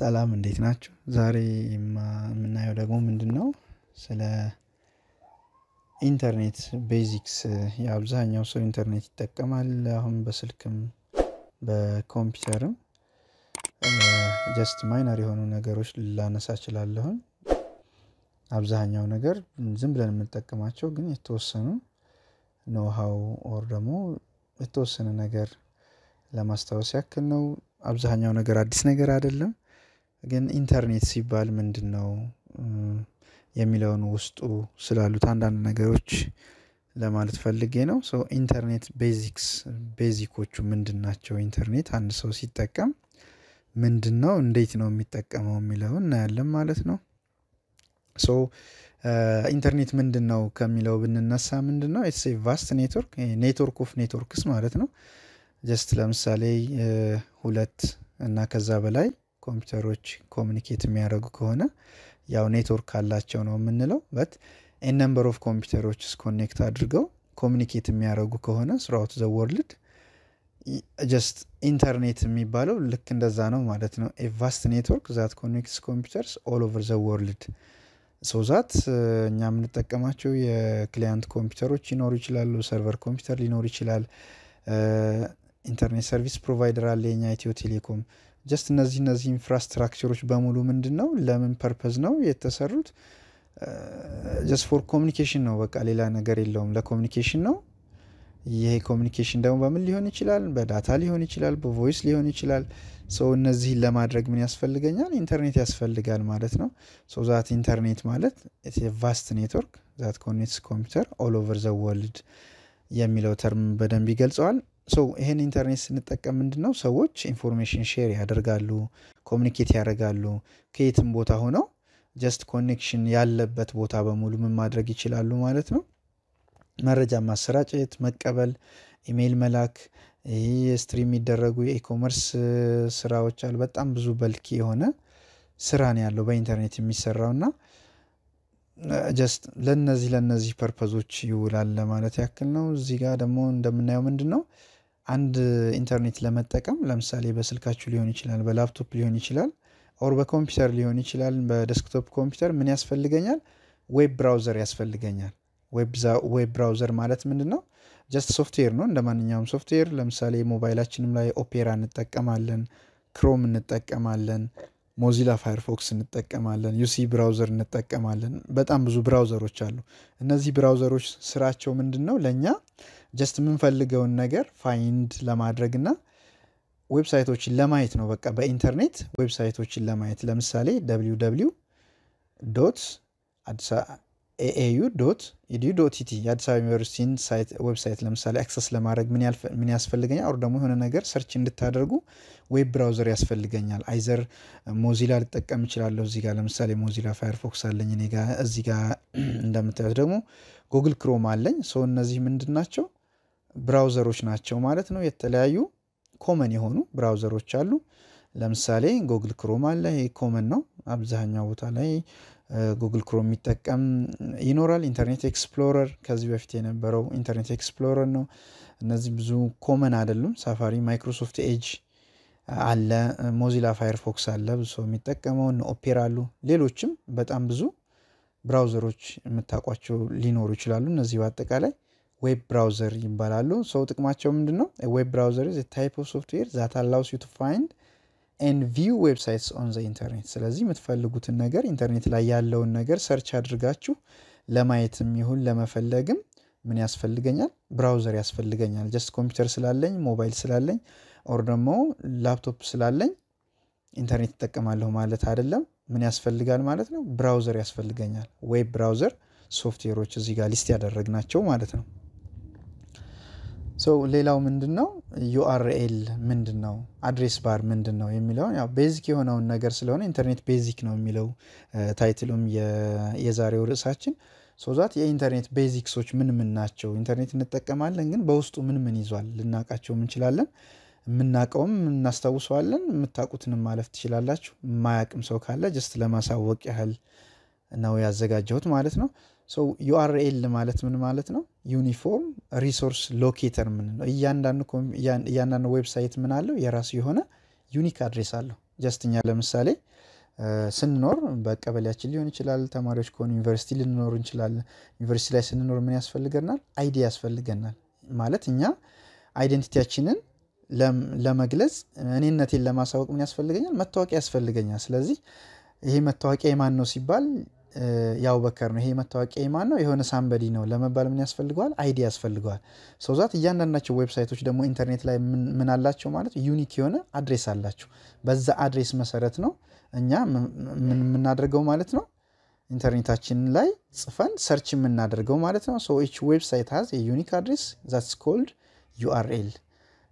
ሰላም እንዴት ናችሁ? ዛሬ የምናየው ደግሞ ምንድን ነው ስለ ኢንተርኔት ቤዚክስ። የአብዛኛው ሰው ኢንተርኔት ይጠቀማል። አሁን በስልክም በኮምፒውተርም ጀስት ማይነር የሆኑ ነገሮች ላነሳ ችላለሁን አብዛኛው ነገር ዝም ብለን የምንጠቀማቸው ግን የተወሰኑ ኖሃው ኦር ደግሞ የተወሰነ ነገር ለማስታወስ ያክል ነው። አብዛኛው ነገር አዲስ ነገር አይደለም። ግን ኢንተርኔት ሲባል ምንድነው? የሚለውን ውስጡ ስላሉት አንዳንድ ነገሮች ለማለት ፈልጌ ነው። ሶ ኢንተርኔት ቤዚክስ ቤዚኮቹ ምንድን ናቸው? ኢንተርኔት አንድ ሰው ሲጠቀም ነው እንዴት ነው የሚጠቀመው የሚለውን እናያለን ማለት ነው። ሶ ኢንተርኔት ነው ከሚለው ብንነሳ ምንድነው ኢትስ ቫስት ኔትወርክ ኔትወርክ ኦፍ ኔትወርክስ ማለት ነው። ጀስት ለምሳሌ ሁለት እና ከዛ በላይ ኮምፒውተሮች ኮሚኒኬት የሚያደርጉ ከሆነ ያው ኔትወርክ አላቸው ነው የምንለው በት ኤን ነምበር ኦፍ ኮምፒውተሮችስ ኮኔክት አድርገው ኮሚኒኬት የሚያደርጉ ከሆነ ስራውት ዘ ወርልድ ጀስት ኢንተርኔት የሚባለው ልክ እንደዛ ነው ማለት ነው ቫስት ኔትወርክ ዛት ኮኔክትስ ኮምፒውተርስ ኦል ኦቨር ዘ ወርልድ ሶ ዛት እኛ የምንጠቀማቸው የክሊያንት ኮምፒውተሮች ሊኖሩ ይችላሉ ሰርቨር ኮምፒውተር ሊኖር ይችላል ኢንተርኔት ሰርቪስ ፕሮቫይደር አለ የኛ ኢትዮ ቴሌኮም ጀስት እነዚህ እነዚህ ኢንፍራስትራክቸሮች በሙሉ ምንድን ነው ለምን ፐርፐዝ ነው የተሰሩት? ጀስት ፎር ኮሚኒኬሽን ነው። በቃ ሌላ ነገር የለውም። ለኮሚኒኬሽን ነው። ይሄ ኮሚኒኬሽን ደግሞ በምን ሊሆን ይችላል? በዳታ ሊሆን ይችላል፣ በቮይስ ሊሆን ይችላል። ሰው እነዚህን ለማድረግ ምን ያስፈልገኛል? ኢንተርኔት ያስፈልጋል ማለት ነው። ሰው ዛት ኢንተርኔት ማለት ቫስት ኔትወርክ ዛት ኮኔክትስ ኮምፒውተር ኦል ኦቨር ዘ ወርልድ የሚለው ተርም በደንብ ይገልጸዋል። ይህን ኢንተርኔት ስንጠቀም ምንድን ነው ሰዎች ኢንፎርሜሽን ሼር ያደርጋሉ፣ ኮሚኒኬት ያደርጋሉ። ከየትም ቦታ ሆነው ጀስት ኮኔክሽን ያለበት ቦታ በሙሉ ምን ማድረግ ይችላሉ ማለት ነው። መረጃ ማሰራጨት፣ መቀበል፣ ኢሜይል መላክ፣ ይህ የስትሪም የሚደረጉ የኢኮመርስ ስራዎች አሉ። በጣም ብዙ በልኪ የሆነ ስራ ነው ያለው በኢንተርኔት የሚሰራው እና ጀስት ለነዚህ ለነዚህ ፐርፐዞች ይውላል ለማለት ያክል ነው። እዚህ ጋር ደግሞ እንደምናየው ምንድን ነው አንድ ኢንተርኔት ለመጠቀም ለምሳሌ በስልካችሁ ሊሆን ይችላል፣ በላፕቶፕ ሊሆን ይችላል፣ ኦር በኮምፒውተር ሊሆን ይችላል። በደስክቶፕ ኮምፒውተር ምን ያስፈልገኛል? ዌብ ብራውዘር ያስፈልገኛል። ዌብ ብራውዘር ማለት ምንድን ነው? ጀስት ሶፍትዌር ነው፣ እንደ ማንኛውም ሶፍትዌር። ለምሳሌ ሞባይላችንም ላይ ኦፔራ እንጠቀማለን፣ ክሮም እንጠቀማለን፣ ሞዚላ ፋርፎክስ እንጠቀማለን፣ ዩሲ ብራውዘር እንጠቀማለን። በጣም ብዙ ብራውዘሮች አሉ። እነዚህ ብራውዘሮች ስራቸው ምንድን ነው ለእኛ ጀስት የምንፈልገውን ነገር ፋይንድ ለማድረግ እና ዌብሳይቶችን ለማየት ነው። በቃ በኢንተርኔት ዌብሳይቶችን ለማየት ለምሳሌ ደብሊው ደብሊው ዶት ኤኤዩ ዶት ኢዲዩ ዶት ኢቲ የአዲስ አበባ ዩኒቨርሲቲን ዌብሳይት ለምሳሌ አክሰስ ለማድረግ ምን ያስፈልገኛል? አሁ ደግሞ የሆነ ነገር ሰርች እንድታደርጉ ዌብ ብራውዘር ያስፈልገኛል። አይዘር ሞዚላ ልጠቀም እችላለሁ። እዚህ ጋር ለምሳሌ ሞዚላ ፋየርፎክስ አለኝ እኔ ጋር። እዚህ ጋር እንደምታዩት ደግሞ ጉግል ክሮም አለኝ። ሰው እነዚህ ምንድን ናቸው? ብራውዘሮች ናቸው ማለት ነው። የተለያዩ ኮመን የሆኑ ብራውዘሮች አሉ። ለምሳሌ ጉግል ክሮም አለ። ይሄ ኮመን ነው። አብዛኛው ቦታ ላይ ጉግል ክሮም የሚጠቀም ይኖራል። ኢንተርኔት ኤክስፕሎረር ከዚህ በፊት የነበረው ኢንተርኔት ኤክስፕሎረር ነው። እነዚህ ብዙ ኮመን አይደሉም። ሳፋሪ፣ ማይክሮሶፍት ኤጅ አለ፣ ሞዚላ ፋየርፎክስ አለ፣ ብዙ ሰው የሚጠቀመው ኦፔራ አሉ። ሌሎችም በጣም ብዙ ብራውዘሮች የምታውቋቸው ሊኖሩ ይችላሉ። እነዚህ በአጠቃላይ ዌብ ብራውዘር ይባላሉ። ሰው ጥቅማቸው ምንድን ነው? ዌብ ብራውዘር ታይፕ ኦፍ ሶፍትዌር ዛት አላውስ ዩ ቱ ፋይንድ ኤንድ ቪው ዌብሳይትስ ኦን ዘ ኢንተርኔት። ስለዚህ የምትፈልጉትን ነገር ኢንተርኔት ላይ ያለውን ነገር ሰርች አድርጋችሁ ለማየትም ይሁን ለመፈለግም ምን ያስፈልገኛል? ብራውዘር ያስፈልገኛል። ጀስት ኮምፒውተር ስላለኝ ሞባይል ስላለኝ ኦር ደግሞ ላፕቶፕ ስላለኝ ኢንተርኔት እጠቀማለሁ ማለት አይደለም። ምን ያስፈልጋል ማለት ነው? ብራውዘር ያስፈልገኛል። ዌብ ብራውዘር ሶፍትዌሮች እዚህ ጋር ሊስት ያደረግናቸው ማለት ነው። ሰው ሌላው ምንድን ነው ዩአርኤል ምንድን ነው አድሬስ ባር ምንድን ነው የሚለውን ያው ቤዚክ የሆነውን ነገር ስለሆነ ኢንተርኔት ቤዚክ ነው የሚለው ታይትሉም የዛሬው ርዕሳችን ሶዛት የኢንተርኔት ቤዚክሶች ምን ምን ናቸው ኢንተርኔት እንጠቀማለን ግን በውስጡ ምን ምን ይዟል ልናውቃቸውም እንችላለን የምናውቀውም እናስታውሰዋለን የምታውቁትንም ማለፍ ትችላላችሁ የማያውቅም ሰው ካለ ጀስት ለማሳወቅ ያህል ነው ያዘጋጀሁት ማለት ነው ሶ ዩአርኤል ማለት ምን ማለት ነው? ዩኒፎርም ሪሶርስ ሎኬተር ነው? እያንዳንዱ ዌብሳይት ምን አለው? የራሱ የሆነ ዩኒክ አድሬስ አለው። ጀስት እኛ ለምሳሌ ስንኖር በቀበሌያችን ሊሆን ይችላል። ተማሪዎች ከሆኑ ዩኒቨርሲቲ ልንኖር እንችላለን። ዩኒቨርሲቲ ላይ ስንኖር ምን ያስፈልገናል? አይዲ ያስፈልገናል። ማለት እኛ አይደንቲቲያችንን ለመግለጽ እኔነቴን ለማሳወቅ ምን ያስፈልገኛል? መታወቂያ ያስፈልገኛል። ስለዚህ ይሄ መታወቂያ የማን ነው ሲባል የአቡበከር ነው ይሄ መታወቂያ የማን ነው የሆነ ሳምበዲ ነው ለመባል ምን ያስፈልገዋል አይዲ ያስፈልገዋል ሰው ዛት እያንዳንዳቸው ዌብሳይቶች ደግሞ ኢንተርኔት ላይ ምን አላቸው ማለት ዩኒክ የሆነ አድሬስ አላቸው በዛ አድሬስ መሰረት ነው እኛ ምን የምናደርገው ማለት ነው ኢንተርኔታችን ላይ ጽፈን ሰርች የምናደርገው ማለት ነው ሶ ች ዌብሳይት ሀዝ የዩኒክ አድሬስ ዛትስ ኮልድ ዩአርኤል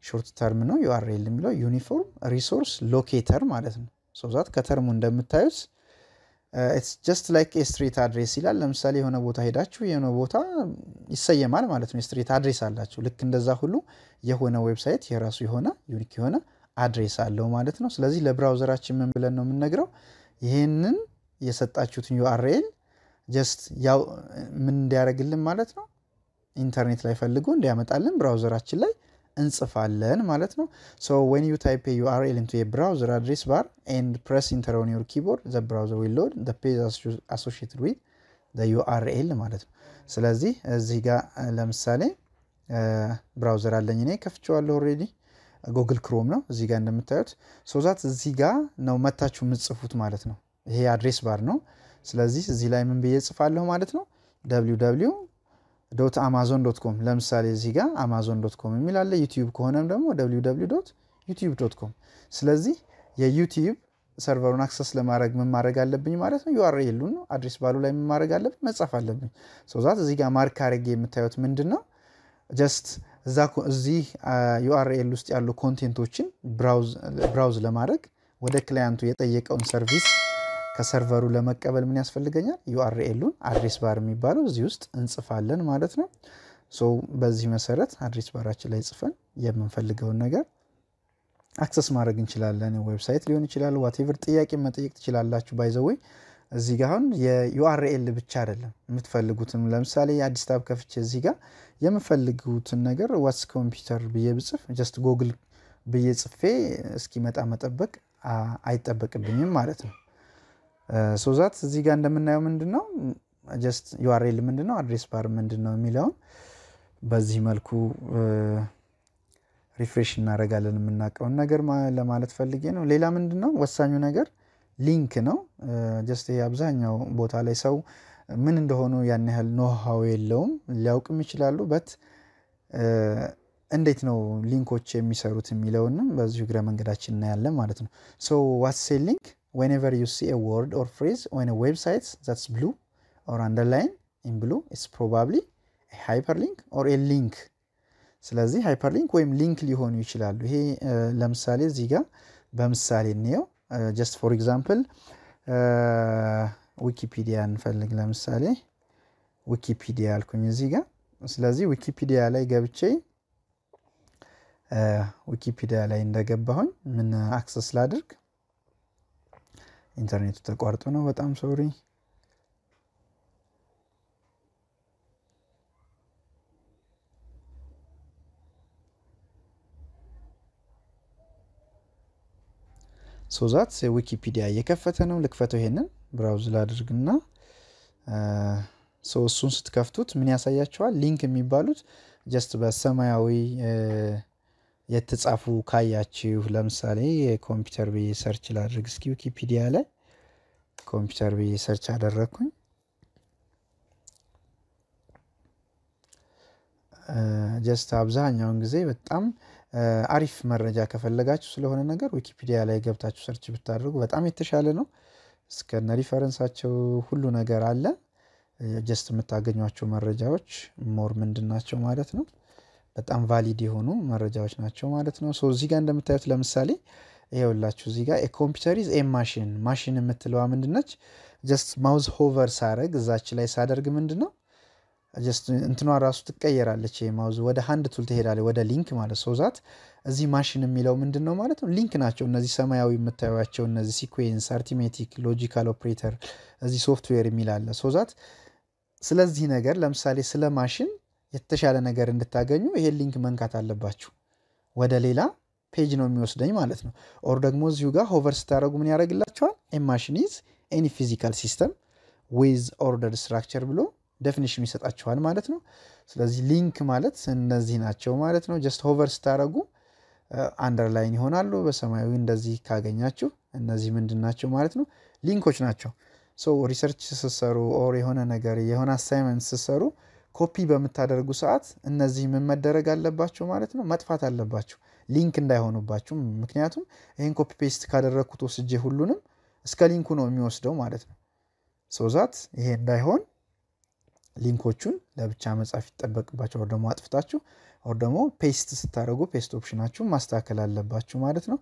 ሾርት ተርም ነው ዩአርኤል የሚለው ዩኒፎርም ሪሶርስ ሎኬተር ማለት ነው ሰው ዛት ከተርሙ እንደምታዩት ጀስት ላይክ የስትሪት አድሬስ ይላል። ለምሳሌ የሆነ ቦታ ሄዳችሁ የሆነ ቦታ ይሰየማል ማለት ነው። የስትሪት አድሬስ አላችሁ። ልክ እንደዛ ሁሉ የሆነ ዌብሳይት የራሱ የሆነ ዩኒክ የሆነ አድሬስ አለው ማለት ነው። ስለዚህ ለብራውዘራችን ምን ብለን ነው የምንነግረው? ይህንን የሰጣችሁትን ዩአርኤል ጀስት ያው ምን እንዲያደርግልን ማለት ነው ኢንተርኔት ላይ ፈልጎ እንዲያመጣልን ብራውዘራችን ላይ እንጽፋለን ማለት ነው። ሶ ዌን ዩ ታይፕ ዩአርኤል ኢንቱ ብራውዘር አድሬስ ባር ኤንድ ፕረስ ኢንተር ኦን ዮር ኪቦርድ ዘ ብራውዘር ዊል ሎድ ዘ ፔጅ አሶሺየትድ ዊዝ ዘ ዩአርኤል ማለት ነው። ስለዚህ እዚህ ጋር ለምሳሌ ብራውዘር አለኝ እኔ ከፍቼዋለሁ ኦልሬዲ ጉግል ክሮም ነው እዚህ ጋር እንደምታዩት። ሶዛት እዚህ ጋር ነው መታችሁ የምትጽፉት ማለት ነው። ይሄ አድሬስ ባር ነው። ስለዚህ እዚህ ላይ ምን ብዬ ጽፋለሁ ማለት ነው ደብሊው ደብሊው ዶት አማዞን ዶት ኮም ለምሳሌ እዚህ ጋር አማዞን ዶት ኮም የሚል አለ። ዩቲዩብ ከሆነም ደግሞ ደብሊው ደብሊው ዶት ዩቲዩብ ዶት ኮም። ስለዚህ የዩቲዩብ ሰርቨሩን አክሰስ ለማድረግ ምን ማድረግ አለብኝ ማለት ነው። ዩአር የሉን አድሬስ ባሉ ላይ ምን ማድረግ አለብኝ መጻፍ አለብኝ። ሶዛት እዚህ ጋር ማርክ አድርጌ የምታዩት ምንድን ነው ጀስት እዚህ ዩአርኤል ውስጥ ያሉ ኮንቴንቶችን ብራውዝ ለማድረግ ወደ ክላያንቱ የጠየቀውን ሰርቪስ ከሰርቨሩ ለመቀበል ምን ያስፈልገኛል? ዩአርኤሉን አድሬስ ባር የሚባለው እዚህ ውስጥ እንጽፋለን ማለት ነው። ሶ በዚህ መሰረት አድሬስ ባራችን ላይ ጽፈን የምንፈልገውን ነገር አክሰስ ማድረግ እንችላለን። ዌብሳይት ሊሆን ይችላል፣ ዋቴቨር ጥያቄ መጠየቅ ትችላላችሁ። ባይዘወይ እዚህ ጋር አሁን የዩአርኤል ብቻ አይደለም የምትፈልጉትም። ለምሳሌ አዲስ ታብ ከፍቼ እዚህ ጋር የምፈልጉትን ነገር ዋትስ ኮምፒውተር ብዬ ብጽፍ ጀስት ጎግል ብዬ ጽፌ እስኪመጣ መጠበቅ አይጠበቅብኝም ማለት ነው። ሶዛት እዚህ ጋር እንደምናየው ምንድን ነው ጀስት ዩአርኤል ምንድን ነው አድሬስ ባር ምንድን ነው የሚለውን በዚህ መልኩ ሪፍሬሽ እናደርጋለን የምናውቀውን ነገር ለማለት ፈልጌ ነው። ሌላ ምንድን ነው ወሳኙ ነገር ሊንክ ነው። ጀስት ይሄ አብዛኛው ቦታ ላይ ሰው ምን እንደሆኑ ያን ያህል ኖሃው የለውም። ሊያውቅም ይችላሉ በት እንዴት ነው ሊንኮች የሚሰሩት የሚለውንም በዚሁ እግረ መንገዳችን እናያለን ማለት ነው። ሶ ዋትሴ ሊንክ whenever you see a word or phrase on a website that's blue or underline in blue it's probably a hyperlink or a link ስለዚህ ሃይፐርሊንክ ወይም ሊንክ ሊሆኑ ይችላሉ። ይሄ ለምሳሌ እዚህ ጋር በምሳሌ እንየው። ጀስት ፎር ኤግዛምፕል ዊኪፒዲያ እንፈልግ። ለምሳሌ ዊኪፒዲያ አልኩኝ እዚህ ጋር። ስለዚህ ዊኪፒዲያ ላይ ገብቼ ዊኪፒዲያ ላይ እንደገባሁኝ ምን አክሰስ ላድርግ? ኢንተርኔቱ ተቋርጦ ነው። በጣም ሶሪ። ሶዛት ዊኪፒዲያ እየከፈተ ነው። ልክፈተው። ይሄንን ብራውዝ ላድርግና ሰው እሱን ስትከፍቱት ምን ያሳያቸዋል? ሊንክ የሚባሉት ጀስት በሰማያዊ የተጻፉ ካያችሁ ለምሳሌ የኮምፒውተር ብዬ ሰርች ላድርግ እስኪ ዊኪፒዲያ ላይ ኮምፒውተር ብዬ ሰርች አደረግኩኝ። ጀስት አብዛኛውን ጊዜ በጣም አሪፍ መረጃ ከፈለጋችሁ ስለሆነ ነገር ዊኪፒዲያ ላይ ገብታችሁ ሰርች ብታደርጉ በጣም የተሻለ ነው። እስከነ ሪፈረንሳቸው ሁሉ ነገር አለ። ጀስት የምታገኟቸው መረጃዎች ሞር ምንድን ናቸው ማለት ነው። በጣም ቫሊድ የሆኑ መረጃዎች ናቸው ማለት ነው። ሶ እዚህ ጋር እንደምታዩት ለምሳሌ ይኸውላችሁ እዚህ ጋር ኮምፒውተር ኢዝ ኤ ማሽን ማሽን የምትለዋ ምንድነች? ጀስት ማውዝ ሆቨር ሳረግ እዛች ላይ ሳደርግ ምንድን ነው ጀስት እንትኗ ራሱ ትቀየራለች። ማውዝ ወደ ሀንድ ቱል ትሄዳለች፣ ወደ ሊንክ ማለት ሰው ዛት እዚህ ማሽን የሚለው ምንድን ነው ማለት ነው። ሊንክ ናቸው እነዚህ ሰማያዊ የምታዩቸው እነዚህ ሲኩዌንስ፣ አርቲሜቲክ፣ ሎጂካል ኦፕሬተር እዚህ ሶፍትዌር የሚላለ ሰው ዛት ስለዚህ ነገር ለምሳሌ ስለ ማሽን የተሻለ ነገር እንድታገኙ ይሄ ሊንክ መንካት አለባችሁ። ወደ ሌላ ፔጅ ነው የሚወስደኝ ማለት ነው። ኦር ደግሞ እዚሁ ጋር ሆቨር ስታደረጉ ምን ያደረግላቸዋል? ኤማሽኒዝ ኤኒ ፊዚካል ሲስተም ዊዝ ኦርደር ስትራክቸር ብሎ ደፊኒሽን ይሰጣችኋል ማለት ነው። ስለዚህ ሊንክ ማለት እነዚህ ናቸው ማለት ነው። ጀስት ሆቨር ስታደረጉ አንደርላይን ይሆናሉ በሰማያዊ እንደዚህ ካገኛችሁ እነዚህ ምንድን ናቸው ማለት ነው? ሊንኮች ናቸው። ሶ ሪሰርች ስሰሩ ኦር የሆነ ነገር የሆነ አሳይመንት ስሰሩ ኮፒ በምታደርጉ ሰዓት እነዚህ ምን መደረግ አለባቸው ማለት ነው፣ መጥፋት አለባቸው ሊንክ እንዳይሆኑባችሁ። ምክንያቱም ይህን ኮፒ ፔስት ካደረግኩት ወስጄ ሁሉንም እስከ ሊንኩ ነው የሚወስደው ማለት ነው። ሰውዛት ይሄ እንዳይሆን ሊንኮቹን ለብቻ መጻፍ ይጠበቅባቸው፣ ወር ደግሞ አጥፍታችሁ ወር ደግሞ ፔስት ስታደረጉ ፔስት ኦፕሽናችሁ ማስተካከል አለባችሁ ማለት ነው።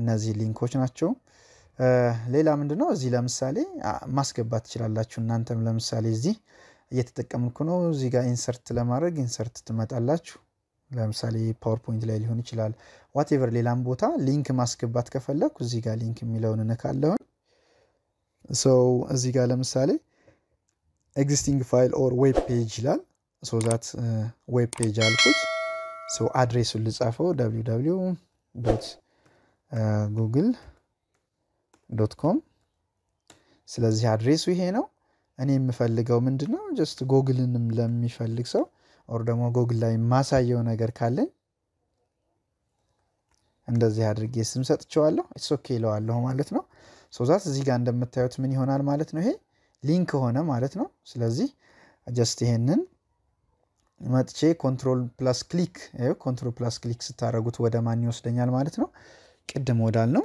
እነዚህ ሊንኮች ናቸው። ሌላ ምንድነው እዚህ ለምሳሌ ማስገባት ትችላላችሁ። እናንተም ለምሳሌ እዚህ እየተጠቀምኩ ነው። እዚህ ጋር ኢንሰርት ለማድረግ ኢንሰርት ትመጣላችሁ። ለምሳሌ ፓወርፖይንት ላይ ሊሆን ይችላል፣ ዋቴቨር ሌላም ቦታ ሊንክ ማስገባት ከፈለግኩ እዚህ ጋር ሊንክ የሚለውን እነካለሁኝ። ሰው እዚህ ጋር ለምሳሌ ኤግዚስቲንግ ፋይል ኦር ዌብ ፔጅ ይላል። ሶ ዛት ዌብ ፔጅ አልኩት። ሰው አድሬሱን ልጻፈው www ጉግል ዶት ኮም። ስለዚህ አድሬሱ ይሄ ነው። እኔ የምፈልገው ምንድነው ጀስት ጎግልንም ለሚፈልግ ሰው ኦር ደግሞ ጎግል ላይ የማሳየው ነገር ካለኝ እንደዚህ አድርጌ ስም ሰጥቼዋለሁ። ኢትስ ኦኬ ይለዋለሁ ማለት ነው። ሶዛት እዚህ ጋር እንደምታዩት ምን ይሆናል ማለት ነው። ይሄ ሊንክ ሆነ ማለት ነው። ስለዚህ ጀስት ይሄንን መጥቼ ኮንትሮል ፕላስ ክሊክ ኮንትሮል ፕላስ ክሊክ ስታደረጉት ወደ ማን ይወስደኛል ማለት ነው። ቅድም ወዳል ነው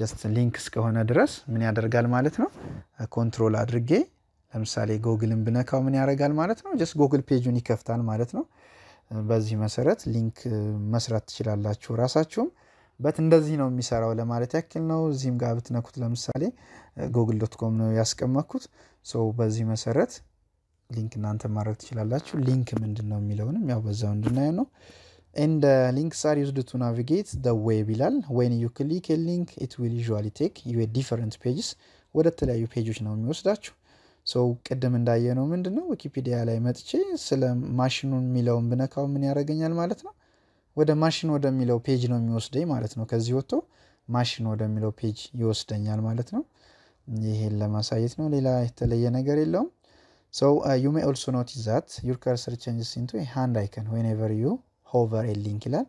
ጀስት ሊንክ እስከሆነ ድረስ ምን ያደርጋል ማለት ነው። ኮንትሮል አድርጌ ለምሳሌ ጎግልን ብነካው ምን ያደርጋል ማለት ነው? ጀስት ጎግል ፔጁን ይከፍታል ማለት ነው። በዚህ መሰረት ሊንክ መስራት ትችላላችሁ ራሳችሁም በት እንደዚህ ነው የሚሰራው ለማለት ያክል ነው። እዚህም ጋር ብትነኩት ለምሳሌ ጎግል ዶት ኮም ነው ያስቀመጥኩት። ሰው በዚህ መሰረት ሊንክ እናንተ ማድረግ ትችላላችሁ። ሊንክ ምንድን ነው የሚለውንም ያው በዛው እንድናየው ነው። ኤንድ ሊንክ ሳር ዩዝድ ቱ ናቪጌት ደ ዌብ ይላል። ወይን ዩ ክሊክ ሊንክ ኢት ዊል ዩዋሊ ቴክ ዩ ዲፈረንት ፔጅስ፣ ወደ ተለያዩ ፔጆች ነው የሚወስዳችሁ። ሰው ቅድም እንዳየነው ምንድነው ዊኪፒዲያ ላይ መጥቼ ስለ ማሽኑን የሚለውን ብነካው ምን ያደርገኛል ማለት ነው። ወደ ማሽን ወደሚለው ፔጅ ነው የሚወስደኝ ማለት ነው። ከዚህ ወጥቶ ማሽን ወደሚለው ፔጅ ይወስደኛል ማለት ነው። ይሄን ለማሳየት ነው። ሌላ የተለየ ነገር የለውም። ሰው ዩ ሜይ ኦልሶ ኖቲስ ዛት ዩር ከርሰር ቼንጅስ ኢንቱ ሃንድ አይከን ዌንኤቨር ዩ ሆቨር ኤ ሊንክ ይላል።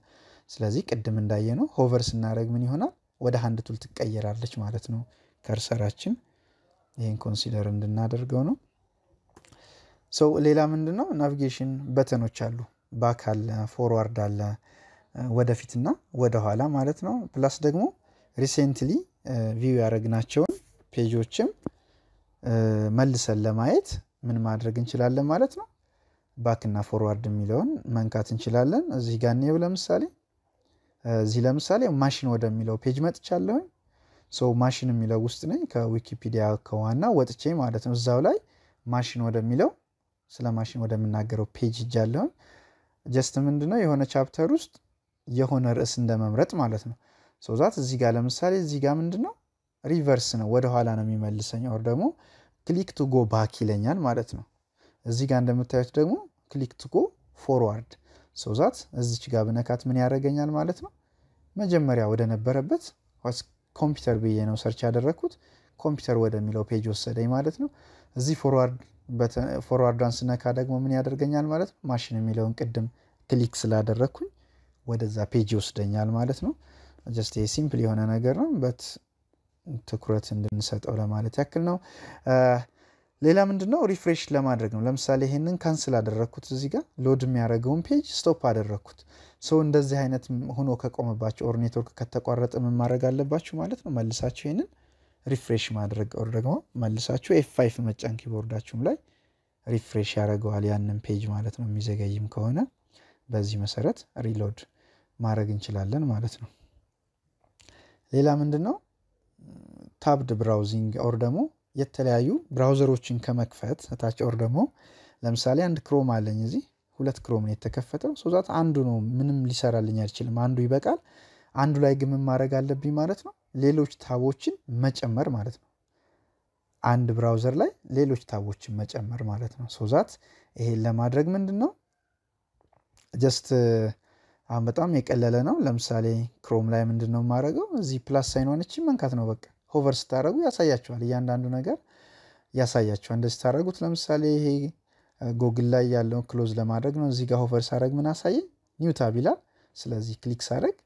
ስለዚህ ቅድም እንዳየ ነው ሆቨር ስናደረግ ምን ይሆናል? ወደ ሃንድ ቱል ትቀየራለች ማለት ነው ከርሰራችን ይህን ኮንሲደር እንድናደርገው ነው። ሰው ሌላ ምንድን ነው ናቪጌሽን በተኖች አሉ። ባክ አለ፣ ፎርዋርድ አለ፣ ወደፊትና ወደኋላ ማለት ነው። ፕላስ ደግሞ ሪሴንትሊ ቪው uh, ያደረግናቸውን ፔጆችም uh, መልሰን ለማየት ምን ማድረግ እንችላለን ማለት ነው። ባክና ፎርዋርድ የሚለውን መንካት እንችላለን። እዚህ ጋር ለምሳሌ uh, እዚህ ለምሳሌ ማሽን ወደሚለው ፔጅ መጥቻለሁኝ። ማሽን የሚለው ውስጥ ነኝ ከዊኪፒዲያ ከዋና ወጥቼ ማለት ነው። እዛው ላይ ማሽን ወደሚለው ስለ ማሽን ወደምናገረው ፔጅ እጃለሁኝ። ጀስት ምንድነው የሆነ ቻፕተር ውስጥ የሆነ ርዕስ እንደመምረጥ ማለት ነው። ሰው ዛት እዚህ ጋር ለምሳሌ እዚህ ጋር ምንድነው ሪቨርስ ነው ወደኋላ ነው የሚመልሰኝ፣ ኦር ደግሞ ክሊክ ቱ ጎ ባክ ይለኛል ማለት ነው። እዚህ ጋር እንደምታዩት ደግሞ ክሊክ ቱ ጎ ፎርዋርድ ሰው ዛት እዚች ጋር ብነካት ምን ያደረገኛል ማለት ነው መጀመሪያ ወደ ነበረበት ኮምፒውተር ብዬ ነው ሰርች ያደረግኩት። ኮምፒውተር ወደሚለው ፔጅ ወሰደኝ ማለት ነው። እዚህ ፎርዋርዷን ስነካ ደግሞ ምን ያደርገኛል ማለት ነው። ማሽን የሚለውን ቅድም ክሊክ ስላደረግኩኝ ወደዛ ፔጅ ይወስደኛል ማለት ነው። ጀስት ሲምፕል የሆነ ነገር ነው በት ትኩረት እንድንሰጠው ለማለት ያክል ነው። ሌላ ምንድነው ሪፍሬሽ ለማድረግ ነው። ለምሳሌ ይሄንን ካንስል አደረግኩት፣ እዚህ ጋር ሎድ የሚያደርገውን ፔጅ ስቶፕ አደረግኩት። ሰው እንደዚህ አይነት ሆኖ ከቆመባቸው ኦር ኔትወርክ ከተቋረጠ ምን ማድረግ አለባችሁ ማለት ነው? መልሳችሁ ይሄንን ሪፍሬሽ ማድረግ ኦር ደግሞ መልሳችሁ ኤፍ ፋይቭ መጫን ኪቦርዳችሁም ላይ ሪፍሬሽ ያደርገዋል ያንን ፔጅ ማለት ነው። የሚዘገይም ከሆነ በዚህ መሰረት ሪሎድ ማድረግ እንችላለን ማለት ነው። ሌላ ምንድን ነው ታብድ ብራውዚንግ ኦር ደግሞ የተለያዩ ብራውዘሮችን ከመክፈት እታች ኦር ደግሞ ለምሳሌ አንድ ክሮም አለኝ እዚህ ሁለት ክሮም ነው የተከፈተው። ሶ አንዱ ነው ምንም ሊሰራልኝ አይችልም። አንዱ ይበቃል። አንዱ ላይ ግን ምን ማድረግ አለብኝ ማለት ነው ሌሎች ታቦችን መጨመር ማለት ነው። አንድ ብራውዘር ላይ ሌሎች ታቦችን መጨመር ማለት ነው። ሶ ይሄን ለማድረግ ምንድን ነው ጀስት አሁን በጣም የቀለለ ነው። ለምሳሌ ክሮም ላይ ምንድን ነው የማደርገው እዚህ ፕላስ ሳይን ሆነችን መንካት ነው በቃ ሆቨር ስታደረጉ ያሳያቸዋል። እያንዳንዱ ነገር ያሳያቸዋል። እንደዚህ ስታደረጉት ለምሳሌ ይሄ ጎግል ላይ ያለውን ክሎዝ ለማድረግ ነው። እዚህ ጋር ሆቨር ሳደረግ ምን አሳየኝ? ኒው ታብ ይላል። ስለዚህ ክሊክ ሳደረግ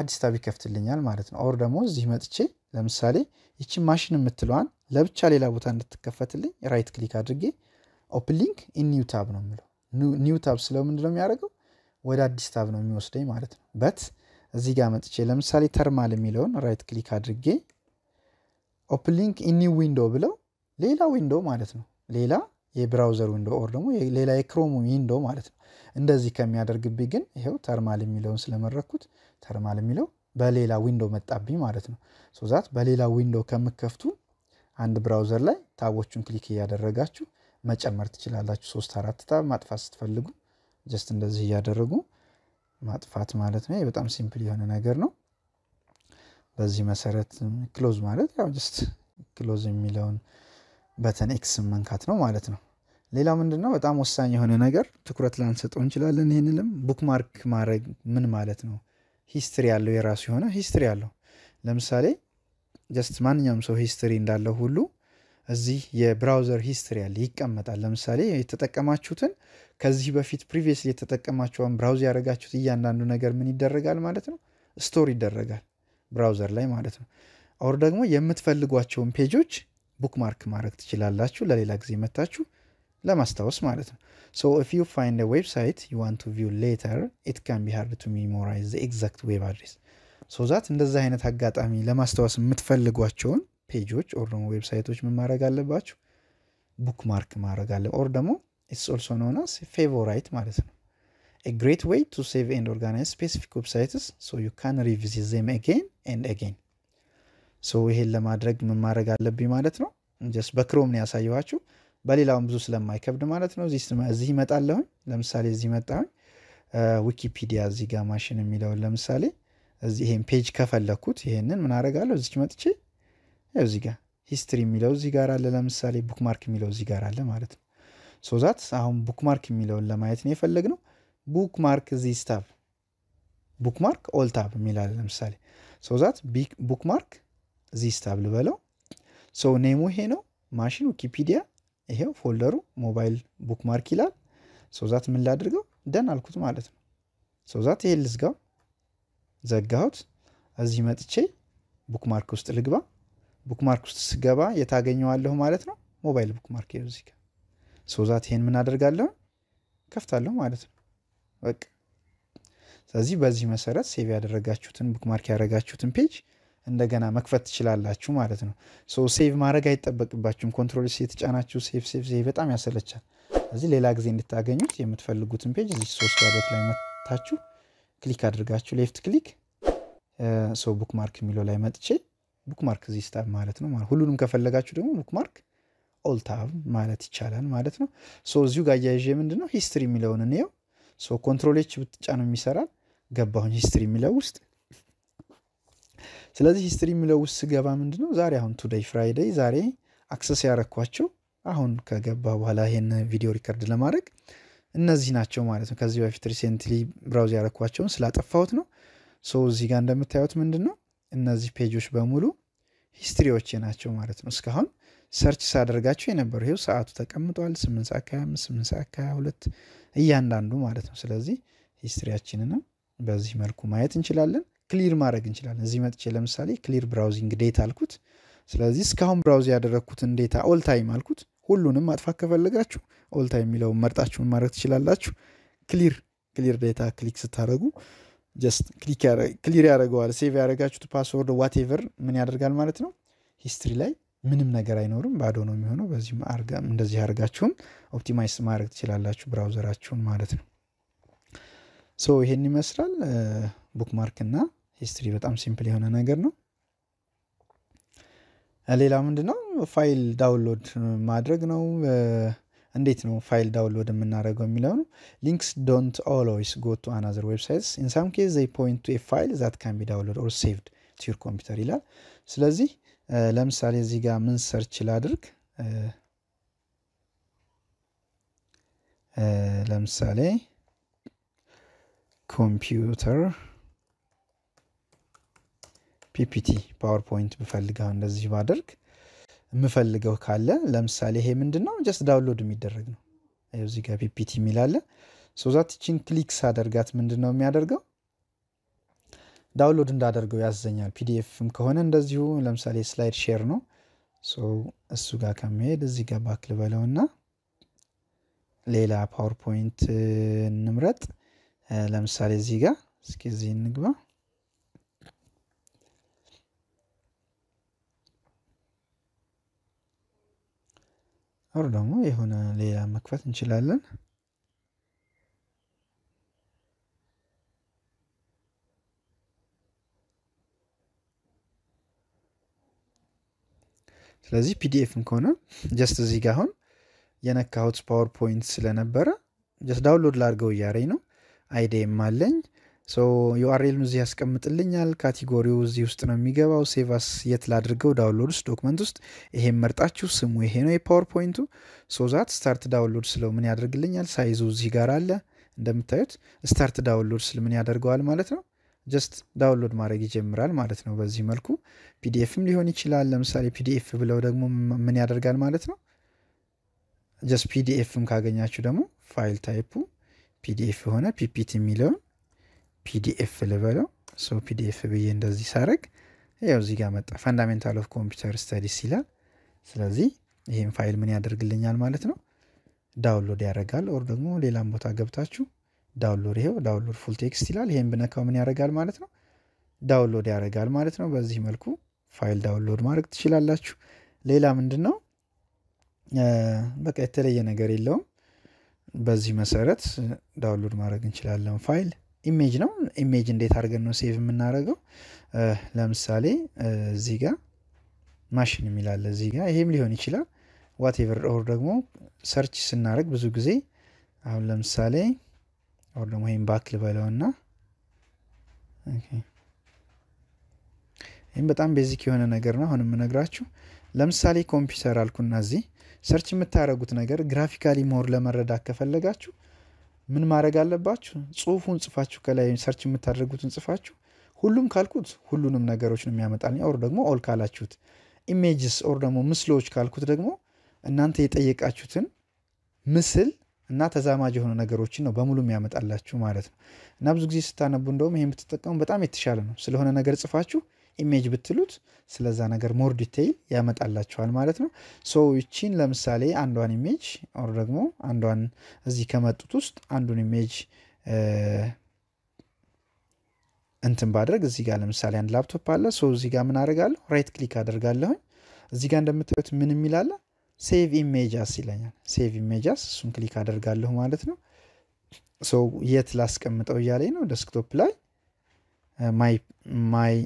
አዲስ ታብ ይከፍትልኛል ማለት ነው። ኦር ደግሞ እዚህ መጥቼ ለምሳሌ ይቺ ማሽን የምትለዋን ለብቻ ሌላ ቦታ እንድትከፈትልኝ ራይት ክሊክ አድርጌ ኦፕን ሊንክ ኢን ኒው ታብ ነው የምለው። ኒው ታብ ስለው ምንድን ነው የሚያደርገው? ወደ አዲስ ታብ ነው የሚወስደኝ ማለት ነው። በት እዚህ ጋር መጥቼ ለምሳሌ ተርማል የሚለውን ራይት ክሊክ አድርጌ ኦፕሊንክ ኢኒ ዊንዶ ብለው ሌላ ዊንዶ ማለት ነው። ሌላ የብራውዘር ዊንዶ ኦር ደግሞ ሌላ የክሮም ዊንዶ ማለት ነው። እንደዚህ ከሚያደርግብኝ ግን ይኸው ተርማል የሚለውን ስለመረኩት ተርማል የሚለው በሌላ ዊንዶ መጣብኝ ማለት ነው። ሶዛት በሌላ ዊንዶ ከምከፍቱ አንድ ብራውዘር ላይ ታቦቹን ክሊክ እያደረጋችሁ መጨመር ትችላላችሁ። ሶስት አራት ታብ ማጥፋት ስትፈልጉ ጀስት እንደዚህ እያደረጉ ማጥፋት ማለት ነው። በጣም ሲምፕል የሆነ ነገር ነው። በዚህ መሰረት ክሎዝ ማለት ያው ጀስት ክሎዝ የሚለውን በተን ኤክስ መንካት ነው ማለት ነው። ሌላ ምንድን ነው በጣም ወሳኝ የሆነ ነገር ትኩረት ላንሰጠው እንችላለን። ይህንንም ቡክማርክ ማድረግ ምን ማለት ነው? ሂስትሪ ያለው የራሱ የሆነ ሂስትሪ አለው። ለምሳሌ ጀስት ማንኛውም ሰው ሂስትሪ እንዳለው ሁሉ እዚህ የብራውዘር ሂስትሪ ያለ ይቀመጣል። ለምሳሌ የተጠቀማችሁትን ከዚህ በፊት ፕሪቪየስሊ የተጠቀማችሁን ብራውዝ ያደረጋችሁት እያንዳንዱ ነገር ምን ይደረጋል ማለት ነው ስቶር ይደረጋል። ብራውዘር ላይ ማለት ነው። አውር ደግሞ የምትፈልጓቸውን ፔጆች ቡክማርክ ማድረግ ትችላላችሁ ለሌላ ጊዜ መታችሁ ለማስታወስ ማለት ነው። ሶ ኢፍ ዩ ፋይንድ ዌብሳይት ዩ ዋንት ቱ ቪው ሌተር ኢት ካን ቢ ሃርድ ቱ ሜሞራይዝ ኤግዛክት ዌብ አድሬስ ሶ ዛት እንደዚህ አይነት አጋጣሚ ለማስታወስ የምትፈልጓቸውን ፔጆች ኦር ደግሞ ዌብሳይቶች ምን ማድረግ አለባችሁ? ቡክማርክ ማድረግ አለ ኦር ደግሞ ኢትስ ኦልሶ ኖን አስ ፌቮራይት ማለት ነው። a great way to save and organize specific websites so you can revisit them again and again So ይሄን ለማድረግ ምን ማድረግ አለብኝ ማለት ነው ጀስት በክሮም ነው ያሳየኋችሁ በሌላውም ብዙ ስለማይከብድ ማለት ነው እዚህ እዚህ ይመጣለሁኝ ለምሳሌ እዚህ መጣሁኝ ዊኪፒዲያ እዚህ ጋር ማሽን የሚለውን ለምሳሌ እዚህ ይሄን ፔጅ ከፈለግኩት ይሄንን ምን አረጋለሁ እዚች መጥቼ ያው እዚህ ጋር ሂስትሪ የሚለው እዚህ ጋር አለ ለምሳሌ ቡክማርክ የሚለው እዚህ ጋር አለ ማለት ነው ሶ ዛት አሁን ቡክማርክ የሚለውን ለማየት ነው የፈለግነው። ቡክማርክ ዚስ ታብ ቡክማርክ ኦል ታብ የሚላል ለምሳሌ ሰው ዛት ቡክማርክ ዚስ ታብ ልበለው። ሰው ኔሙ ይሄ ነው። ማሽን ዊኪፒዲያ ይሄው ፎልደሩ ሞባይል ቡክማርክ ይላል። ሰው ዛት ምን ላድርገው ደን አልኩት ማለት ነው። ሰው ዛት ይሄ ልዝጋው፣ ዘጋሁት። እዚህ መጥቼ ቡክማርክ ውስጥ ልግባ። ቡክማርክ ውስጥ ስገባ የታገኘዋለሁ ማለት ነው። ሞባይል ቡክማርክ ይኸው እዚህ ጋር። ዛት ይሄን ምን አደርጋለሁ ከፍታለሁ ማለት ነው። በቃ ስለዚህ በዚህ መሰረት ሴቭ ያደረጋችሁትን ቡክማርክ ያደረጋችሁትን ፔጅ እንደገና መክፈት ትችላላችሁ ማለት ነው። ሶ ሴቭ ማድረግ አይጠበቅባችሁም። ኮንትሮል ሲ የተጫናችሁ ሴቭ ሴቭ ሴቭ በጣም ያሰለቻል። ስለዚህ ሌላ ጊዜ እንድታገኙት የምትፈልጉትን ፔጅ እዚህ ሶስት ጋዶት ላይ መታችሁ ክሊክ አድርጋችሁ ሌፍት ክሊክ ሰው ቡክማርክ የሚለው ላይ መጥቼ ቡክማርክ እዚህ ስታብ ማለት ነው። ሁሉንም ከፈለጋችሁ ደግሞ ቡክማርክ ኦልታብ ማለት ይቻላል ማለት ነው። ሶ እዚሁ ጋር እያይዤ ምንድነው ሂስትሪ የሚለውን እንየው ሶ ኮንትሮሌች ብትጫ ነው የሚሰራ ገባሁኝ ሂስትሪ የሚለው ውስጥ ስለዚህ ሂስትሪ የሚለው ውስጥ ስገባ ምንድነው ዛሬ አሁን ቱደይ ፍራይደይ ዛሬ አክሰስ ያረኳቸው አሁን ከገባ በኋላ ይሄን ቪዲዮ ሪከርድ ለማድረግ እነዚህ ናቸው ማለት ነው። ከዚህ በፊት ሪሴንትሊ ብራውዝ ያረኳቸውን ስላጠፋሁት ነው። ሶ እዚህ ጋር እንደምታዩት ምንድን ነው እነዚህ ፔጆች በሙሉ ሂስትሪዎቼ ናቸው ማለት ነው እስካሁን ሰርች ሳደርጋቸው የነበሩ ይኸው ሰዓቱ ተቀምጧል። ስምንት ሰዓት ከሀያ አምስት ስምንት ሰዓት ከሀያ ሁለት እያንዳንዱ ማለት ነው። ስለዚህ ሂስትሪያችንንም በዚህ መልኩ ማየት እንችላለን። ክሊር ማድረግ እንችላለን። እዚህ መጥቼ ለምሳሌ ክሊር ብራውዚንግ ዴታ አልኩት። ስለዚህ እስካሁን ብራውዚ ያደረግኩትን ዴታ ኦልታይም አልኩት። ሁሉንም ማጥፋት ከፈለጋችሁ ኦልታይም የሚለውን መርጣችሁን ማድረግ ትችላላችሁ። ክሊር ክሊር ዴታ ክሊክ ስታደረጉ ጀስት ክሊር ያደረገዋል። ሴቭ ያደረጋችሁት ፓስወርድ ዋቴቨር ምን ያደርጋል ማለት ነው ሂስትሪ ላይ ምንም ነገር አይኖርም፣ ባዶ ነው የሚሆነው። በዚህ እንደዚህ አድርጋችሁም ኦፕቲማይዝ ማድረግ ትችላላችሁ ብራውዘራችሁን ማለት ነው። ሶ ይሄን ይመስላል ቡክማርክ እና ሂስትሪ። በጣም ሲምፕል የሆነ ነገር ነው። ሌላ ምንድን ነው ፋይል ዳውንሎድ ማድረግ ነው። እንዴት ነው ፋይል ዳውንሎድ የምናደርገው የሚለው ነው። ሊንክስ ዶንት ኦልዌይስ ጎ ቱ አናዘር ዌብሳይትስ ኢን ሳም ኬዝ ዘይ ፖይንት ቱ ኤ ፋይል ዛት ካን ቢ ዳውንሎድ ኦር ሴቭድ ቱ ዩር ኮምፒውተር ይላል። ስለዚህ ለምሳሌ እዚህ ጋር ምን ሰርች ላድርግ? ለምሳሌ ኮምፒውተር ፒፒቲ ፓወርፖይንት ብፈልገው እንደዚህ ባደርግ የምፈልገው ካለ ለምሳሌ ይሄ ምንድን ነው ጀስት ዳውንሎድ የሚደረግ ነው። እዚህ ጋር ፒፒቲ የሚላለ ሶዛት ክሊክ ሳደርጋት ምንድን ነው የሚያደርገው ዳውንሎድ እንዳደርገው ያዘኛል። ፒዲኤፍም ከሆነ እንደዚሁ ለምሳሌ ስላይድ ሼር ነው። እሱ ጋር ከመሄድ እዚህ ጋር ባክ ልበለው እና ሌላ ፓወርፖይንት እንምረጥ። ለምሳሌ እዚህ ጋር እስኪ እዚህ እንግባ። ደግሞ የሆነ ሌላ መክፈት እንችላለን። ስለዚህ ፒዲኤፍም ከሆነ ጀስት እዚህ ጋር አሁን የነካሁት ፓወርፖይንት ስለነበረ ጀስት ዳውንሎድ ላድርገው እያረኝ ነው። አይዲም አለኝ። ሶ ዩአርኤልም እዚህ ያስቀምጥልኛል። ካቴጎሪው እዚህ ውስጥ ነው የሚገባው። ሴቫስ የት ላድርገው? ዳውንሎድ ውስጥ፣ ዶክመንት ውስጥ። ይሄን መርጣችሁ ስሙ ይሄ ነው የፓወርፖይንቱ። ሶዛት ስታርት ዳውንሎድ ስለው ምን ያደርግልኛል? ሳይዙ እዚህ ጋር አለ እንደምታዩት። ስታርት ዳውንሎድ ስል ምን ያደርገዋል ማለት ነው ጀስት ዳውንሎድ ማድረግ ይጀምራል ማለት ነው። በዚህ መልኩ ፒዲኤፍም ሊሆን ይችላል። ለምሳሌ ፒዲኤፍ ብለው ደግሞ ምን ያደርጋል ማለት ነው። ጀስት ፒዲኤፍም ካገኛችሁ ደግሞ ፋይል ታይፑ ፒዲኤፍ የሆነ ፒፒቲ የሚለውን ፒዲኤፍ ልበለው። ሶ ፒዲኤፍ ብዬ እንደዚህ ሳረግ ያው እዚህ ጋር መጣ። ፈንዳሜንታል ኦፍ ኮምፒውተር ስተዲስ ይላል። ስለዚህ ይህም ፋይል ምን ያደርግልኛል ማለት ነው ዳውንሎድ ያደርጋል። ኦር ደግሞ ሌላም ቦታ ገብታችሁ ዳውንሎድ ይሄው ዳውንሎድ ፉል ቴክስት ይላል። ይሄን ብነካው ምን ያደርጋል ማለት ነው? ዳውንሎድ ያደርጋል ማለት ነው። በዚህ መልኩ ፋይል ዳውንሎድ ማድረግ ትችላላችሁ። ሌላ ምንድን ነው? በቃ የተለየ ነገር የለውም። በዚህ መሰረት ዳውንሎድ ማድረግ እንችላለን። ፋይል ኢሜጅ ነው። ኢሜጅ እንዴት አድርገን ነው ሴቭ የምናደርገው? ለምሳሌ እዚህ ጋር ማሽን የሚላለ እዚህ ጋር ይሄም ሊሆን ይችላል። ዋቴቨር ኦር ደግሞ ሰርች ስናደርግ ብዙ ጊዜ አሁን ለምሳሌ ኦር ደግሞ ይህም ባክ ልበለው ና ይህም በጣም ቤዚክ የሆነ ነገር ነው። አሁን የምነግራችሁ ለምሳሌ ኮምፒውተር አልኩና እዚህ ሰርች የምታደረጉት ነገር ግራፊካሊ ሞር ለመረዳት ከፈለጋችሁ ምን ማድረግ አለባችሁ? ጽሁፉን ጽፋችሁ ከላይ ሰርች የምታደርጉትን ጽፋችሁ ሁሉም ካልኩት ሁሉንም ነገሮች ነው የሚያመጣልኝ። ኦር ደግሞ ኦል ካላችሁት ኢሜጅስ ኦር ደግሞ ምስሎች ካልኩት ደግሞ እናንተ የጠየቃችሁትን ምስል እና ተዛማጅ የሆኑ ነገሮችን ነው በሙሉ የሚያመጣላችሁ ማለት ነው። እና ብዙ ጊዜ ስታነቡ እንደውም ይሄን ብትጠቀሙ በጣም የተሻለ ነው። ስለሆነ ነገር ጽፋችሁ ኢሜጅ ብትሉት ስለዛ ነገር ሞር ዲቴይል ያመጣላችኋል ማለት ነው። ሶ ይቺን ለምሳሌ አንዷን ኢሜጅ ኦር ደግሞ አንዷን እዚህ ከመጡት ውስጥ አንዱን ኢሜጅ እንትን ባድረግ እዚህ ጋር ለምሳሌ አንድ ላፕቶፕ አለ። ሶ እዚህ ጋር ምን አደርጋለሁ? ራይት ክሊክ አደርጋለሁኝ። እዚህ ጋር እንደምታዩት ምን የሚላለ ሴቭ ኢሜጃስ ይለኛል። ሴቭ ኢሜጃስ እሱን ክሊክ አደርጋለሁ ማለት ነው። ሰው የት ላስቀምጠው እያለኝ ነው። ደስክቶፕ ላይ ማይ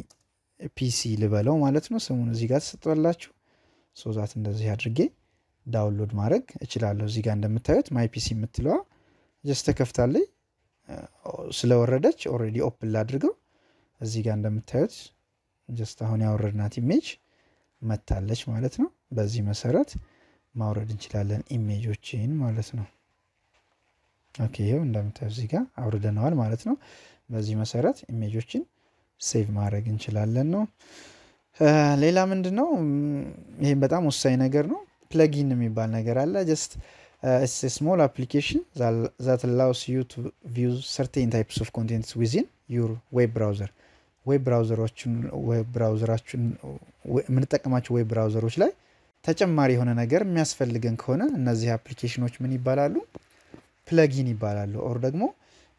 ፒሲ ልበለው ማለት ነው። ስሙን እዚህ ጋር ትሰጠላችሁ። ሶዛት እንደዚህ አድርጌ ዳውንሎድ ማድረግ እችላለሁ። እዚህ ጋር እንደምታዩት ማይ ፒሲ የምትለዋ ጀስት ተከፍታለኝ። ስለወረደች ኦልሬዲ ኦፕን ላድርገው። እዚህ ጋር እንደምታዩት ጀስት አሁን ያወረድናት ኢሜጅ መታለች ማለት ነው። በዚህ መሰረት ማውረድ እንችላለን ኢሜጆችን ማለት ነው። ኦኬ ይኸው እንደምታዩ እዚህ ጋር አውርደነዋል ማለት ነው። በዚህ መሰረት ኢሜጆችን ሴቭ ማድረግ እንችላለን ነው። ሌላ ምንድን ነው? ይህም በጣም ወሳኝ ነገር ነው። ፕለጊን የሚባል ነገር አለ። ጀስት ስሞል አፕሊኬሽን ዛት ላውስ ዩ ቱ ቪው ሰርቴን ታይፕስ ኦፍ ኮንቴንትስ ዊዚን ዩር ዌብ ብራውዘር ዌብ ብራውዘሮችን ዌብ ብራውዘራችን የምንጠቀማቸው ዌብ ብራውዘሮች ላይ ተጨማሪ የሆነ ነገር የሚያስፈልገን ከሆነ እነዚህ አፕሊኬሽኖች ምን ይባላሉ? ፕለጊን ይባላሉ። ኦር ደግሞ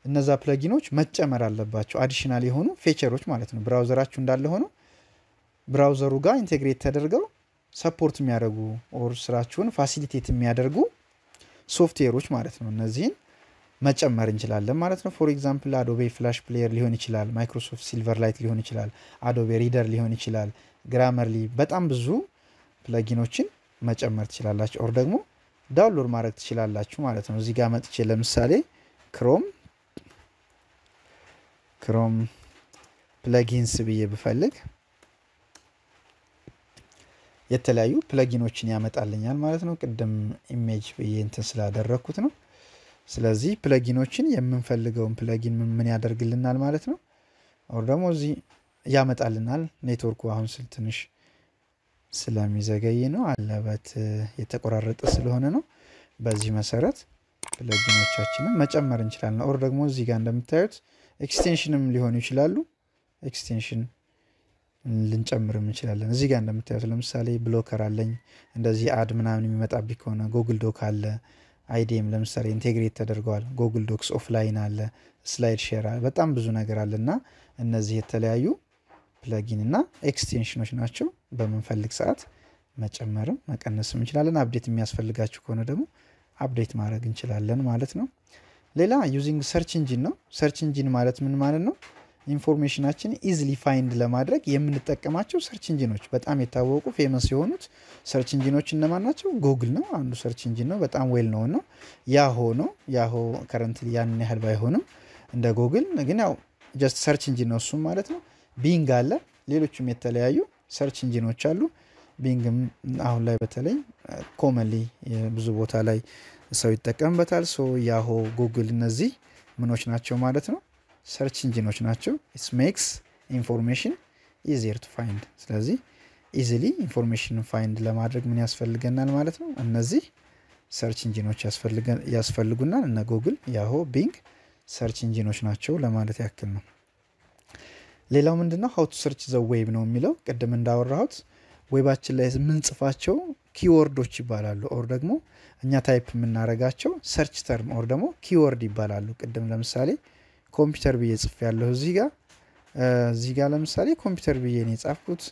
እነዛ ፕለጊኖች መጨመር አለባቸው አዲሽናል የሆኑ ፌቸሮች ማለት ነው። ብራውዘራችሁ እንዳለ ሆነው ብራውዘሩ ጋር ኢንቴግሬት ተደርገው ሰፖርት የሚያደርጉ ኦር ስራችሁን ፋሲሊቴት የሚያደርጉ ሶፍትዌሮች ማለት ነው። እነዚህን መጨመር እንችላለን ማለት ነው። ፎር ኤግዛምፕል አዶቤ ፍላሽ ፕሌየር ሊሆን ይችላል፣ ማይክሮሶፍት ሲልቨር ላይት ሊሆን ይችላል፣ አዶቤ ሪደር ሊሆን ይችላል፣ ግራመርሊ በጣም ብዙ ፕለጊኖችን መጨመር ትችላላችሁ። ኦር ደግሞ ዳውንሎድ ማድረግ ትችላላችሁ ማለት ነው። እዚህ ጋር መጥቼ ለምሳሌ ክሮም ክሮም ፕለጊንስ ብዬ ብፈልግ የተለያዩ ፕለጊኖችን ያመጣልኛል ማለት ነው። ቅድም ኢሜጅ ብዬ እንትን ስላደረግኩት ነው። ስለዚህ ፕለጊኖችን የምንፈልገውን ፕለጊን ምን ያደርግልናል ማለት ነው። ኦር ደግሞ እዚህ ያመጣልናል። ኔትወርኩ አሁን ስል ትንሽ ስለሚዘገይ ነው። አለበት የተቆራረጠ ስለሆነ ነው። በዚህ መሰረት ፕለጊኖቻችንን መጨመር እንችላለን። ኦር ደግሞ እዚህ ጋር እንደምታዩት ኤክስቴንሽንም ሊሆኑ ይችላሉ። ኤክስቴንሽን ልንጨምርም እንችላለን። እዚህ ጋር እንደምታዩት ለምሳሌ ብሎከር አለኝ። እንደዚህ አድ ምናምን የሚመጣብኝ ከሆነ ጎግል ዶክ አለ። አይዲም ለምሳሌ ኢንቴግሬት ተደርገዋል። ጎግል ዶክስ ኦፍላይን አለ። ስላይድ ሼር በጣም ብዙ ነገር አለ እና እነዚህ የተለያዩ ፕለጊን እና ኤክስቴንሽኖች ናቸው። በምንፈልግ ሰዓት መጨመርም መቀነስም እንችላለን። አፕዴት የሚያስፈልጋችሁ ከሆነ ደግሞ አፕዴት ማድረግ እንችላለን ማለት ነው። ሌላ ዩዚንግ ሰርች ኢንጂን ነው። ሰርች ኢንጂን ማለት ምን ማለት ነው? ኢንፎርሜሽናችን ኢዝሊ ፋይንድ ለማድረግ የምንጠቀማቸው ሰርች ኢንጂኖች በጣም የታወቁ ፌመስ የሆኑት ሰርች ኢንጂኖች እነማን ናቸው? ጉግል ነው አንዱ ሰርች ኢንጂን ነው። በጣም ዌል ነው ነው ያሆ ነው። ያሆ ከረንት ያንን ያህል ባይሆንም እንደ ጉግል ግን ያው ጀስት ሰርች ኢንጂን ነው እሱም ማለት ነው። ቢንግ አለ። ሌሎችም የተለያዩ ሰርች እንጂኖች አሉ። ቢንግም አሁን ላይ በተለይ ኮመንሊ ብዙ ቦታ ላይ ሰው ይጠቀምበታል። ሶ ያሆ፣ ጉግል እነዚህ ምኖች ናቸው ማለት ነው ሰርች እንጂኖች ናቸው። ኢትስ ሜክስ ኢንፎርሜሽን ኢዚየር ቱ ፋይንድ። ስለዚህ ኢዚሊ ኢንፎርሜሽን ፋይንድ ለማድረግ ምን ያስፈልገናል ማለት ነው? እነዚህ ሰርች እንጂኖች ያስፈልጉናል። እነ ጉግል፣ ያሆ፣ ቢንግ ሰርች እንጂኖች ናቸው ለማለት ያክል ነው። ሌላው ምንድነው ሀው ቱ ሰርች ዘ ዌብ ነው የሚለው ቅድም እንዳወራሁት ዌባችን ላይ የምንጽፋቸው ኪወርዶች ይባላሉ። ኦር ደግሞ እኛ ታይፕ የምናደርጋቸው ሰርች ተርም ኦር ደግሞ ኪወርድ ይባላሉ። ቅድም ለምሳሌ ኮምፒውተር ብዬ ጽፍ ያለሁ እዚህ ጋ እዚህ ጋ ለምሳሌ ኮምፒውተር ብዬ ነው የጻፍኩት።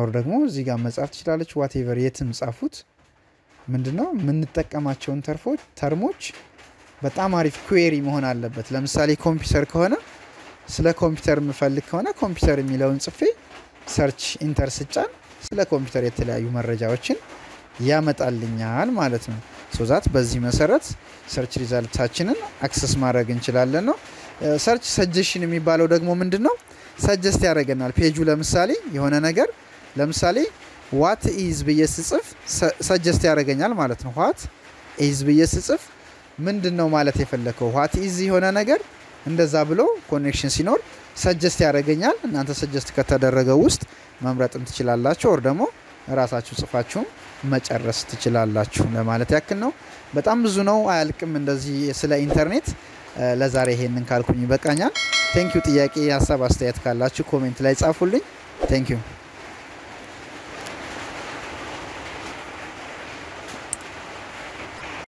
ኦር ደግሞ እዚህ ጋር መጻፍ ትችላለች። ዋቴቨር የትም ጻፉት። ምንድነው የምንጠቀማቸውን ተርፎች ተርሞች በጣም አሪፍ ኩዌሪ መሆን አለበት። ለምሳሌ ኮምፒውተር ከሆነ ስለ ኮምፒውተር የምፈልግ ከሆነ ኮምፒውተር የሚለውን ጽፌ ሰርች ኢንተር ስጫን ስለ ኮምፒውተር የተለያዩ መረጃዎችን ያመጣልኛል ማለት ነው። ሶዛት በዚህ መሰረት ሰርች ሪዛልታችንን አክሰስ ማድረግ እንችላለን ነው። ሰርች ሰጀሽን የሚባለው ደግሞ ምንድን ነው? ሰጀስት ያደርገናል ፔጁ ለምሳሌ የሆነ ነገር ለምሳሌ ዋት ኢዝ ብዬ ስጽፍ ሰጀስት ያደርገኛል ማለት ነው። ዋት ኢዝ ብዬ ስጽፍ ምንድን ነው ማለት የፈለከው ዋት ኢዝ የሆነ ነገር እንደዛ ብሎ ኮኔክሽን ሲኖር ሰጀስት ያደረገኛል እናንተ ሰጀስት ከተደረገው ውስጥ መምረጥም ትችላላችሁ ወር ደግሞ ራሳችሁ ጽፋችሁም መጨረስ ትችላላችሁ ለማለት ያክል ነው በጣም ብዙ ነው አያልቅም እንደዚህ ስለ ኢንተርኔት ለዛሬ ይሄንን ካልኩኝ ይበቃኛል ቴንኪዩ ጥያቄ ሀሳብ አስተያየት ካላችሁ ኮሜንት ላይ ጻፉልኝ ቴንኪዩ